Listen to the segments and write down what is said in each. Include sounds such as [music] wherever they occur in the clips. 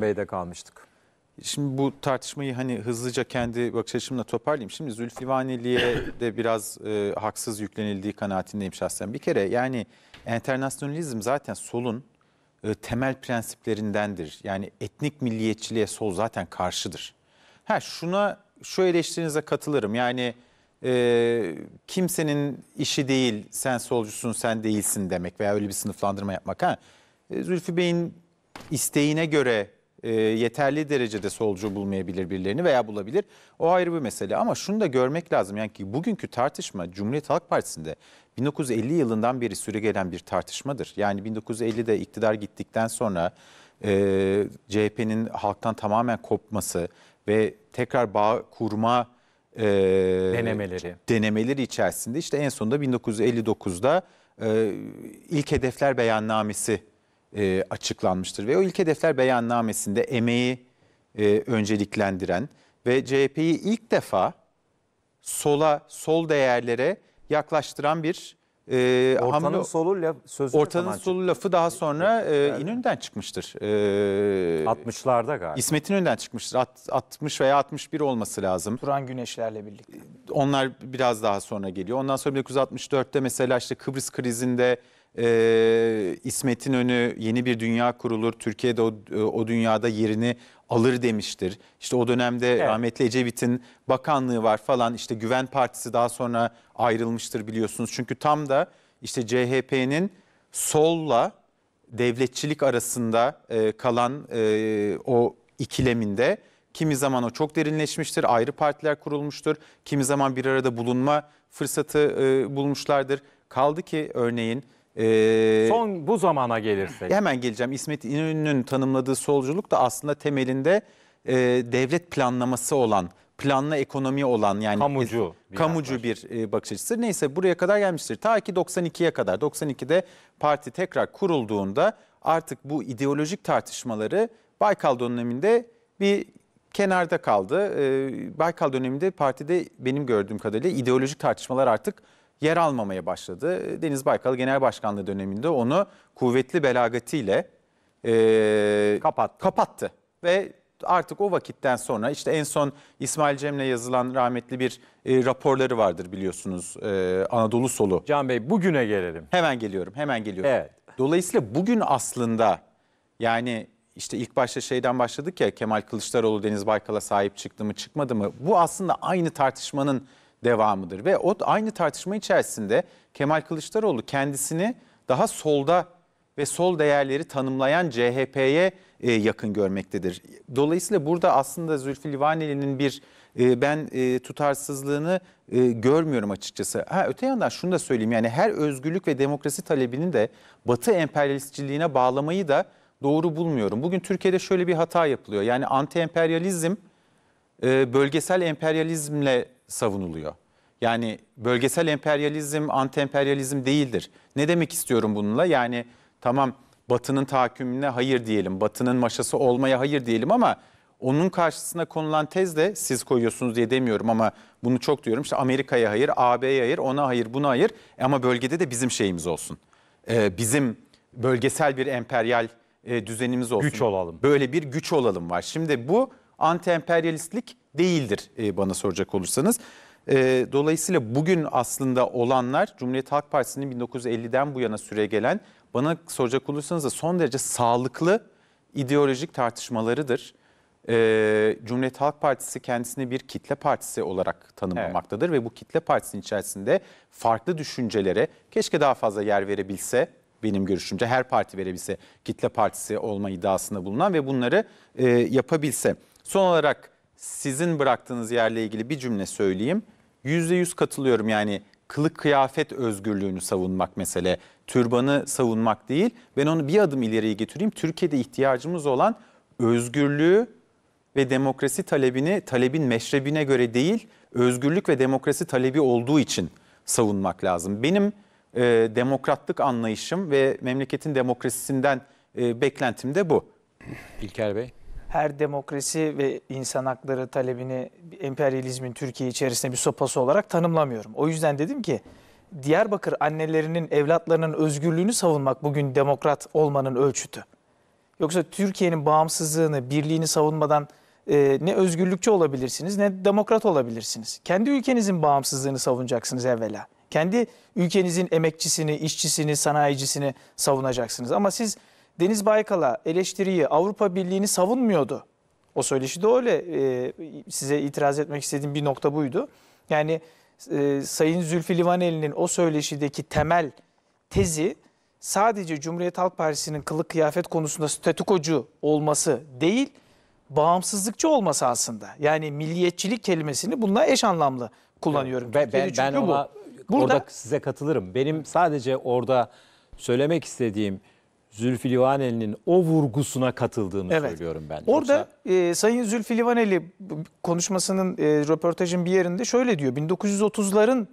Bey'de kalmıştık. Şimdi bu tartışmayı hani hızlıca kendi bakış açımla toparlayayım. Şimdi Zülfü Vaneli'ye [coughs] de biraz e, haksız yüklenildiği kanaatindeyim şahsen. Bir kere yani enternasyonalizm zaten solun e, temel prensiplerindendir. Yani etnik milliyetçiliğe sol zaten karşıdır. Ha şuna şu eleştirinize katılırım. Yani e, kimsenin işi değil sen solcusun sen değilsin demek veya öyle bir sınıflandırma yapmak. Ha e, Zülfü Bey'in isteğine göre e, yeterli derecede solcu bulmayabilir birilerini veya bulabilir. O ayrı bir mesele ama şunu da görmek lazım. Yani ki bugünkü tartışma Cumhuriyet Halk Partisi'nde 1950 yılından beri süregelen bir tartışmadır. Yani 1950'de iktidar gittikten sonra e, CHP'nin halktan tamamen kopması ve tekrar bağ kurma e, denemeleri. denemeleri içerisinde işte en sonunda 1959'da e, ilk hedefler beyannamesi e, açıklanmıştır. Ve o ilk hedefler beyannamesinde emeği e, önceliklendiren ve CHP'yi ilk defa sola, sol değerlere yaklaştıran bir e, ortanın hamle, solu laf, sözü ortanın solu lafı daha sonra e, İnönü'den çıkmıştır. E, 60'larda galiba. İsmet'in önden çıkmıştır. At, 60 veya 61 olması lazım. Turan Güneşler'le birlikte. Onlar biraz daha sonra geliyor. Ondan sonra 1964'te mesela işte Kıbrıs krizinde e, İsmet İnönü yeni bir dünya kurulur, Türkiye'de o, e, o dünyada yerini alır demiştir. İşte o dönemde evet. rahmetli Ecevit'in bakanlığı var falan işte Güven Partisi daha sonra ayrılmıştır biliyorsunuz. Çünkü tam da işte CHP'nin solla devletçilik arasında e, kalan e, o ikileminde kimi zaman o çok derinleşmiştir, ayrı partiler kurulmuştur, kimi zaman bir arada bulunma fırsatı e, bulmuşlardır. Kaldı ki örneğin ee, Son bu zamana gelirsek. Hemen geleceğim. İsmet İnönü'nün tanımladığı solculuk da aslında temelinde e, devlet planlaması olan, planlı ekonomi olan yani kamucu e, bir, kamucu bir e, bakış açısı. Neyse buraya kadar gelmiştir. Ta ki 92'ye kadar. 92'de parti tekrar kurulduğunda artık bu ideolojik tartışmaları Baykal döneminde bir kenarda kaldı. E, Baykal döneminde partide benim gördüğüm kadarıyla ideolojik tartışmalar artık yer almamaya başladı. Deniz Baykal Genel Başkanlığı döneminde onu kuvvetli belagatiyle e, kapattı. kapattı. Ve artık o vakitten sonra işte en son İsmail Cem'le yazılan rahmetli bir e, raporları vardır biliyorsunuz e, Anadolu Solu. Can Bey bugüne gelelim. Hemen geliyorum, hemen geliyorum. Evet. Dolayısıyla bugün aslında yani işte ilk başta şeyden başladık ya Kemal Kılıçdaroğlu Deniz Baykal'a sahip çıktı mı çıkmadı mı? Bu aslında aynı tartışmanın devamıdır. Ve o aynı tartışma içerisinde Kemal Kılıçdaroğlu kendisini daha solda ve sol değerleri tanımlayan CHP'ye e, yakın görmektedir. Dolayısıyla burada aslında Zülfü Livaneli'nin bir e, ben e, tutarsızlığını e, görmüyorum açıkçası. Ha, öte yandan şunu da söyleyeyim yani her özgürlük ve demokrasi talebini de Batı emperyalistçiliğine bağlamayı da doğru bulmuyorum. Bugün Türkiye'de şöyle bir hata yapılıyor. Yani anti emperyalizm e, bölgesel emperyalizmle savunuluyor. Yani bölgesel emperyalizm anti-emperyalizm değildir. Ne demek istiyorum bununla? Yani tamam Batı'nın tahakkümüne hayır diyelim, Batı'nın maşası olmaya hayır diyelim ama onun karşısına konulan tez de siz koyuyorsunuz diye demiyorum ama bunu çok diyorum. İşte Amerika'ya hayır, AB'ye hayır, ona hayır, buna hayır e ama bölgede de bizim şeyimiz olsun. Ee, bizim bölgesel bir emperyal e, düzenimiz olsun. Güç olalım. Böyle bir güç olalım var. Şimdi bu anti-emperyalistlik değildir e, bana soracak olursanız. E, dolayısıyla bugün aslında olanlar Cumhuriyet Halk Partisi'nin 1950'den bu yana süre gelen bana soracak olursanız da son derece sağlıklı ideolojik tartışmalarıdır. E, Cumhuriyet Halk Partisi kendisini bir kitle partisi olarak tanımlamaktadır evet. ve bu kitle partisinin içerisinde farklı düşüncelere keşke daha fazla yer verebilse benim görüşümce her parti verebilse kitle partisi olma iddiasında bulunan ve bunları yapabilse. Son olarak sizin bıraktığınız yerle ilgili bir cümle söyleyeyim. Yüzde yüz katılıyorum yani kılık kıyafet özgürlüğünü savunmak mesele. Türbanı savunmak değil. Ben onu bir adım ileriye getireyim. Türkiye'de ihtiyacımız olan özgürlüğü ve demokrasi talebini talebin meşrebine göre değil, özgürlük ve demokrasi talebi olduğu için savunmak lazım. Benim e, demokratlık anlayışım ve memleketin demokrasisinden e, beklentim de bu. İlker Bey her demokrasi ve insan hakları talebini emperyalizmin Türkiye içerisinde bir sopası olarak tanımlamıyorum. O yüzden dedim ki Diyarbakır annelerinin evlatlarının özgürlüğünü savunmak bugün demokrat olmanın ölçütü. Yoksa Türkiye'nin bağımsızlığını, birliğini savunmadan e, ne özgürlükçü olabilirsiniz ne demokrat olabilirsiniz. Kendi ülkenizin bağımsızlığını savunacaksınız evvela. Kendi ülkenizin emekçisini, işçisini, sanayicisini savunacaksınız. Ama siz Deniz Baykal'a eleştiriyi Avrupa Birliği'ni savunmuyordu. O söyleşi de öyle e, size itiraz etmek istediğim bir nokta buydu. Yani e, Sayın Zülfü Livaneli'nin o söyleşideki temel tezi sadece Cumhuriyet Halk Partisi'nin kılık kıyafet konusunda statükocu olması değil, bağımsızlıkçı olması aslında. Yani milliyetçilik kelimesini bununla eş anlamlı kullanıyorum. Ben, ben, ben ona bu. Burada, orada size katılırım. Benim sadece orada söylemek istediğim Zülfü Livaneli'nin o vurgusuna katıldığını evet. söylüyorum ben. Orada Yoksa... e, Sayın Zülfü Livaneli konuşmasının, e, röportajın bir yerinde şöyle diyor. 1930'ların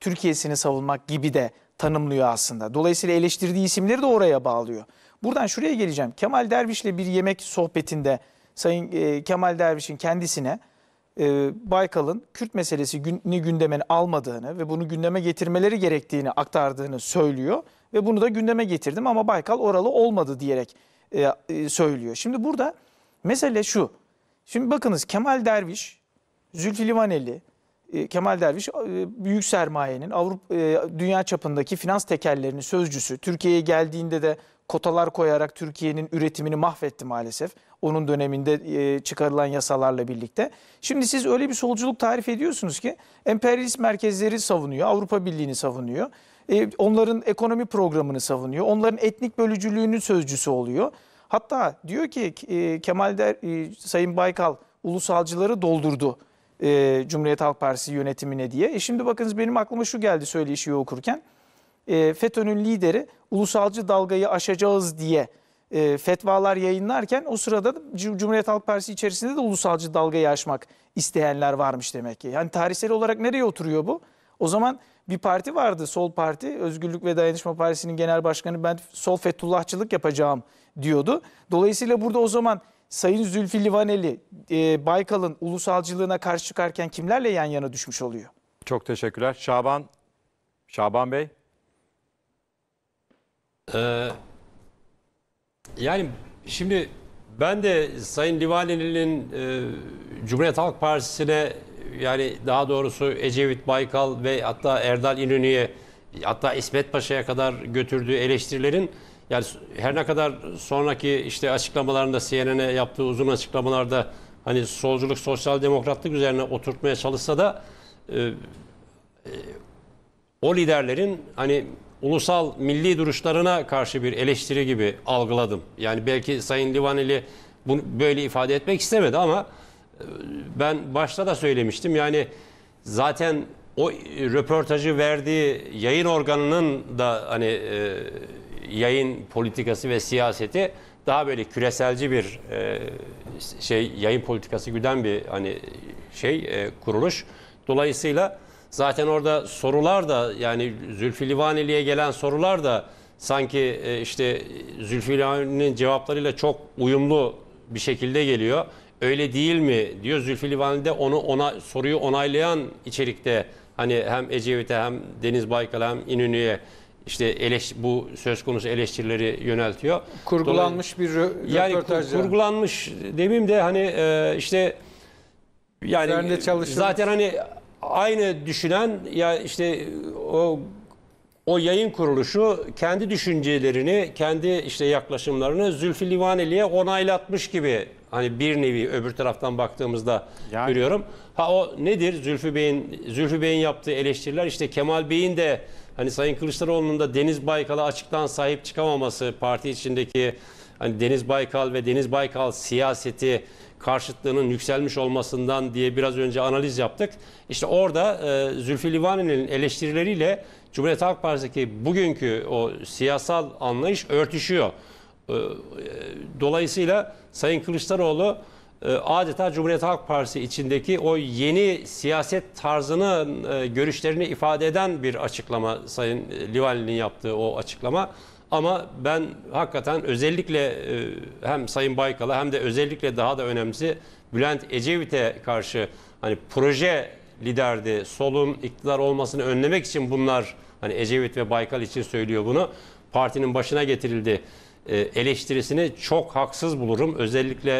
Türkiye'sini savunmak gibi de tanımlıyor aslında. Dolayısıyla eleştirdiği isimleri de oraya bağlıyor. Buradan şuraya geleceğim. Kemal Derviş'le bir yemek sohbetinde Sayın e, Kemal Derviş'in kendisine e, Baykal'ın Kürt meselesi meselesini gündemine almadığını ve bunu gündeme getirmeleri gerektiğini aktardığını söylüyor. Ve bunu da gündeme getirdim ama Baykal oralı olmadı diyerek e, e, söylüyor. Şimdi burada mesele şu. Şimdi bakınız Kemal Derviş, Zülfü Livaneli, e, Kemal Derviş e, büyük sermayenin Avrupa e, dünya çapındaki finans tekerlerinin sözcüsü. Türkiye'ye geldiğinde de kotalar koyarak Türkiye'nin üretimini mahvetti maalesef. Onun döneminde çıkarılan yasalarla birlikte. Şimdi siz öyle bir solculuk tarif ediyorsunuz ki emperyalist merkezleri savunuyor, Avrupa Birliği'ni savunuyor. Onların ekonomi programını savunuyor. Onların etnik bölücülüğünün sözcüsü oluyor. Hatta diyor ki Kemal Der, Sayın Baykal ulusalcıları doldurdu e, Cumhuriyet Halk Partisi yönetimine diye. E şimdi bakınız benim aklıma şu geldi söyleyişi okurken. E, FETÖ'nün lideri ulusalcı dalgayı aşacağız diye e, fetvalar yayınlarken o sırada Cumhuriyet Halk Partisi içerisinde de ulusalcı dalgayı aşmak isteyenler varmış demek ki. Yani tarihsel olarak nereye oturuyor bu? O zaman bir parti vardı Sol Parti Özgürlük ve Dayanışma Partisi'nin genel başkanı ben sol Fethullahçılık yapacağım diyordu. Dolayısıyla burada o zaman Sayın Zülfü Livaneli e, Baykal'ın ulusalcılığına karşı çıkarken kimlerle yan yana düşmüş oluyor? Çok teşekkürler. Şaban, Şaban Bey. Ee, yani şimdi ben de Sayın Livaneli'nin e, Cumhuriyet Halk Partisi'ne yani daha doğrusu Ecevit Baykal ve hatta Erdal İnönü'ye hatta İsmet Paşa'ya kadar götürdüğü eleştirilerin yani her ne kadar sonraki işte açıklamalarında CNN'e yaptığı uzun açıklamalarda hani solculuk, sosyal demokratlık üzerine oturtmaya çalışsa da e, e, o liderlerin hani ulusal milli duruşlarına karşı bir eleştiri gibi algıladım. Yani belki Sayın Livaneli bunu böyle ifade etmek istemedi ama e, ben başta da söylemiştim. Yani zaten o röportajı verdiği yayın organının da hani e, yayın politikası ve siyaseti daha böyle küreselci bir e, şey yayın politikası güden bir hani şey e, kuruluş. Dolayısıyla zaten orada sorular da yani Zülfü Livaneli'ye gelen sorular da sanki e, işte Zülfü Livaneli'nin cevaplarıyla çok uyumlu bir şekilde geliyor. Öyle değil mi diyor Zülfü Livaneli de onu ona soruyu onaylayan içerikte hani hem Ecevit'e hem Deniz Baykal'a hem İnönü'ye işte eleş, bu söz konusu eleştirileri yöneltiyor. Kurgulanmış bir röportaj. Yani kur, kurgulanmış demeyeyim de hani e, işte yani zaten hani aynı düşünen ya işte o o yayın kuruluşu kendi düşüncelerini, kendi işte yaklaşımlarını Zülfü Livaneli'ye onaylatmış gibi Hani bir nevi öbür taraftan baktığımızda yani. görüyorum. Ha o nedir? Zülfü Bey'in Zülfü Bey'in yaptığı eleştiriler işte Kemal Bey'in de hani Sayın Kılıçdaroğlu'nun da Deniz Baykal'a açıktan sahip çıkamaması parti içindeki hani Deniz Baykal ve Deniz Baykal siyaseti karşıtlığının yükselmiş olmasından diye biraz önce analiz yaptık. İşte orada e, Zülfü Livaneli'nin eleştirileriyle Cumhuriyet Halk Partisi'ndeki bugünkü o siyasal anlayış örtüşüyor. Ee, dolayısıyla Sayın Kılıçdaroğlu e, adeta Cumhuriyet Halk Partisi içindeki o yeni siyaset tarzını, e, görüşlerini ifade eden bir açıklama Sayın Livaneli'nin yaptığı o açıklama. Ama ben hakikaten özellikle e, hem Sayın Baykal'a hem de özellikle daha da önemlisi Bülent Ecevit'e karşı hani proje liderdi. Solun iktidar olmasını önlemek için bunlar hani Ecevit ve Baykal için söylüyor bunu. Partinin başına getirildi. E, eleştirisini çok haksız bulurum. Özellikle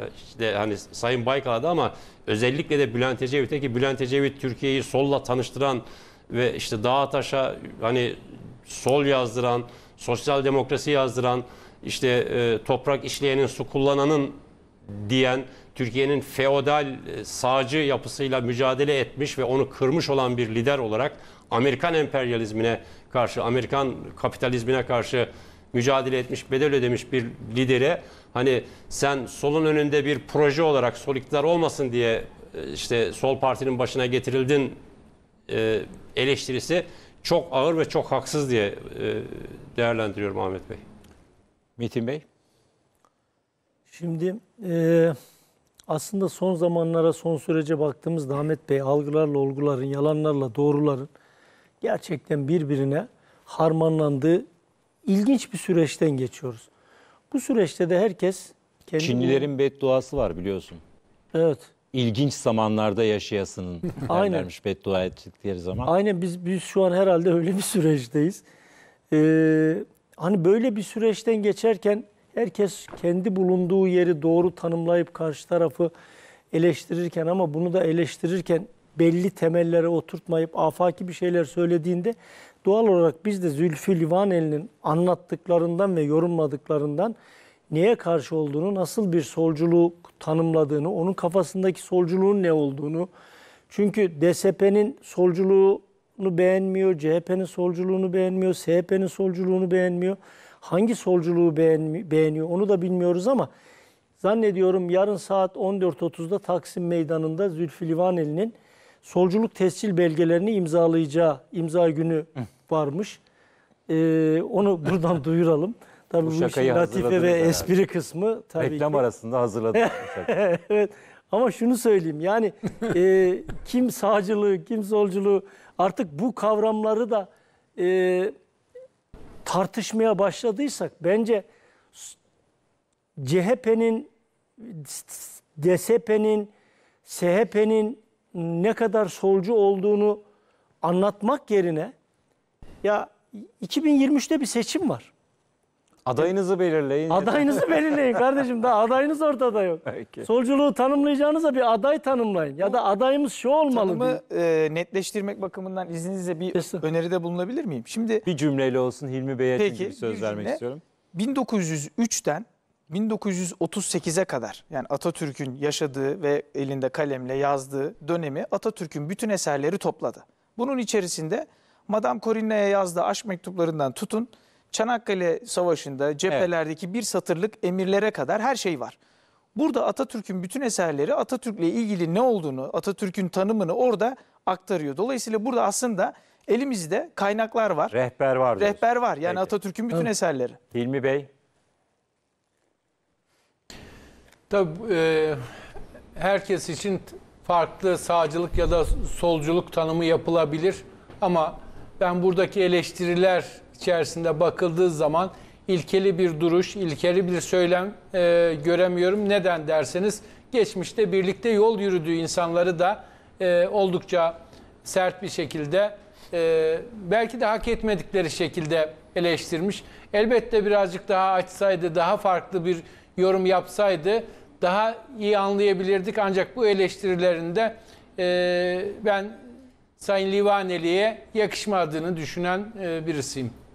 e, işte hani Sayın Baykal'da ama özellikle de Bülent Ecevit'e ki Bülent Ecevit Türkiye'yi solla tanıştıran ve işte dağa taşa hani sol yazdıran, sosyal demokrasi yazdıran, işte e, toprak işleyenin, su kullananın diyen Türkiye'nin feodal e, sağcı yapısıyla mücadele etmiş ve onu kırmış olan bir lider olarak Amerikan emperyalizmine karşı, Amerikan kapitalizmine karşı mücadele etmiş, bedel ödemiş bir lidere hani sen solun önünde bir proje olarak sol iktidar olmasın diye e, işte sol partinin başına getirildin e, eleştirisi çok ağır ve çok haksız diye e, değerlendiriyorum Ahmet Bey. Metin Bey. Şimdi e, aslında son zamanlara, son sürece baktığımızda Ahmet Bey algılarla, olguların, yalanlarla, doğruların gerçekten birbirine harmanlandığı ilginç bir süreçten geçiyoruz. Bu süreçte de herkes... Kendi... Çinlilerin bedduası var biliyorsun. Evet. İlginç zamanlarda yaşayasının [laughs] Aynen. beddua ettikleri zaman. Aynen biz, biz şu an herhalde öyle bir süreçteyiz. Ee, hani böyle bir süreçten geçerken herkes kendi bulunduğu yeri doğru tanımlayıp karşı tarafı eleştirirken ama bunu da eleştirirken belli temellere oturtmayıp afaki bir şeyler söylediğinde doğal olarak biz de Zülfü Livaneli'nin anlattıklarından ve yorumladıklarından neye karşı olduğunu, nasıl bir solculuğu tanımladığını, onun kafasındaki solculuğun ne olduğunu. Çünkü DSP'nin solculuğunu beğenmiyor, CHP'nin solculuğunu beğenmiyor, SHP'nin solculuğunu beğenmiyor. Hangi solculuğu beğeniyor onu da bilmiyoruz ama zannediyorum yarın saat 14.30'da Taksim Meydanı'nda Zülfü Livaneli'nin solculuk tescil belgelerini imzalayacağı imza günü varmış. Ee, onu [laughs] buradan duyuralım. Tabii bu, bu işin latife ve yani. espri kısmı tabii Reklam ki. arasında hazırladık. [laughs] evet. Ama şunu söyleyeyim yani e, kim sağcılığı, kim solculuğu artık bu kavramları da e, tartışmaya başladıysak bence CHP'nin, DSP'nin, SHP'nin ne kadar solcu olduğunu anlatmak yerine ya 2023'te bir seçim var. Adayınızı belirleyin. Adayınızı [laughs] belirleyin kardeşim. Daha adayınız ortada yok. Peki. Solculuğu tanımlayacağınıza bir aday tanımlayın. Ya da adayımız şu olmalı. Tanımı e, netleştirmek bakımından izninizle bir Kesin. öneride bulunabilir miyim? Şimdi Bir cümleyle olsun Hilmi Bey'e bir söz bir vermek istiyorum. 1903'ten 1938'e kadar yani Atatürk'ün yaşadığı ve elinde kalemle yazdığı dönemi Atatürk'ün bütün eserleri topladı. Bunun içerisinde Madame Corinne'ye yazdığı aşk mektuplarından tutun Çanakkale Savaşı'nda cephelerdeki bir satırlık emirlere kadar her şey var. Burada Atatürk'ün bütün eserleri Atatürk'le ilgili ne olduğunu, Atatürk'ün tanımını orada aktarıyor. Dolayısıyla burada aslında elimizde kaynaklar var. Rehber var. Rehber diyorsun. var yani Atatürk'ün bütün evet. eserleri. Hilmi Bey Tabii e, herkes için farklı sağcılık ya da solculuk tanımı yapılabilir ama ben buradaki eleştiriler içerisinde bakıldığı zaman ilkeli bir duruş, ilkeli bir söylem e, göremiyorum. Neden derseniz geçmişte birlikte yol yürüdüğü insanları da e, oldukça sert bir şekilde e, belki de hak etmedikleri şekilde eleştirmiş. Elbette birazcık daha açsaydı daha farklı bir yorum yapsaydı daha iyi anlayabilirdik. Ancak bu eleştirilerinde e, ben Sayın Livaneli'ye yakışmadığını düşünen e, birisiyim.